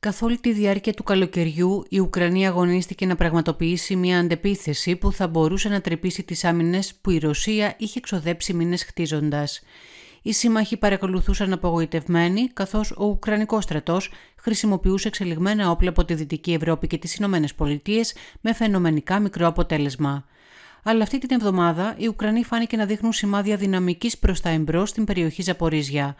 Καθ' όλη τη διάρκεια του καλοκαιριού η Ουκρανία αγωνίστηκε να πραγματοποιήσει μια αντεπίθεση που θα μπορούσε να τρυπήσει τις άμυνες που η Ρωσία είχε εξοδέψει μήνες χτίζοντας. Οι σύμμαχοι παρακολουθούσαν απογοητευμένοι, καθώς ο Ουκρανικός στρατός χρησιμοποιούσε εξελιγμένα όπλα από τη Δυτική Ευρώπη και τις Ηνωμένες Πολιτείες με φαινομενικά μικρό αποτέλεσμα. Αλλά αυτή την εβδομάδα οι Ουκρανοί φάνηκε να δείχνουν σημάδια δυναμικής προς τα εμπρός στην περιοχή Ζαπορίζια.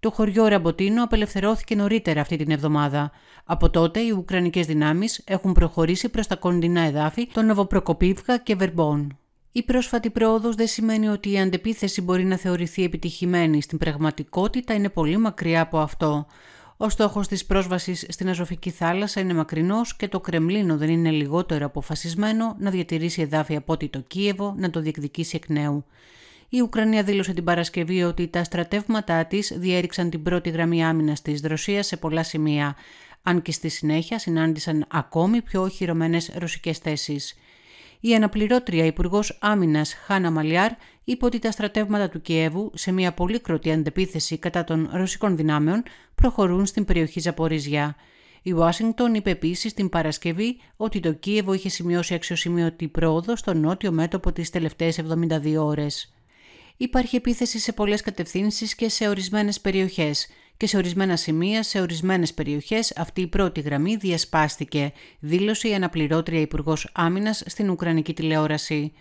Το χωριό Ραμποτίνο απελευθερώθηκε νωρίτερα αυτή την εβδομάδα. Από τότε οι Ουκρανικές δυνάμεις έχουν προχωρήσει προς τα κοντινά εδάφη των Νοβοπροκοπίβκα και Βερμπών. Η πρόσφατη πρόοδος δεν σημαίνει ότι η αντεπίθεση μπορεί να θεωρηθεί επιτυχημένη. Στην πραγματικότητα είναι πολύ μακριά από αυτό. Ο στόχος της πρόσβασης στην Αζωφική θάλασσα είναι μακρινός και το Κρεμλίνο δεν είναι λιγότερο αποφασισμένο να διατηρήσει εδάφη από ότι το Κίεβο να το διεκδικήσει εκ νέου η Ουκρανία δήλωσε την Παρασκευή ότι τα στρατεύματά της διέριξαν την πρώτη γραμμή άμυνας της Ρωσίας σε πολλά σημεία, αν και στη συνέχεια συνάντησαν ακόμη πιο οχυρωμένες ρωσικές θέσεις. Η αναπληρώτρια Υπουργός Άμυνας Χάνα Μαλιάρ είπε ότι τα στρατεύματα του Κιέβου, σε μια πολύκροτη αντεπίθεση κατά των ρωσικών δυνάμεων, προχωρούν στην περιοχή Ζαπορίζια. Η Ουάσιγκτον είπε επίσης την Παρασκευή ότι το Κίεβο είχε σημειώσει αξιοσημείωτη πρόοδο στο νότιο μέτωπο τις τελευταίες 72 ώρες υπάρχει επίθεση σε πολλές κατευθύνσεις και σε ορισμένες περιοχές. Και σε ορισμένα σημεία, σε ορισμένες περιοχές, αυτή η πρώτη γραμμή διασπάστηκε, δήλωσε η αναπληρώτρια Υπουργός Άμυνας στην Ουκρανική τηλεόραση.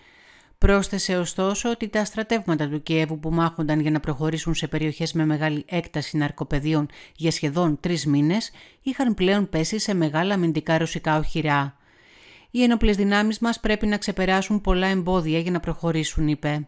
Πρόσθεσε ωστόσο ότι τα στρατεύματα του Κιέβου που μάχονταν για να προχωρήσουν σε περιοχές με μεγάλη έκταση ναρκοπεδίων για σχεδόν τρεις μήνες είχαν πλέον πέσει σε μεγάλα αμυντικά ρωσικά οχυρά. Οι ενόπλες δυνάμεις μας πρέπει να ξεπεράσουν πολλά εμπόδια για να προχωρήσουν, είπε.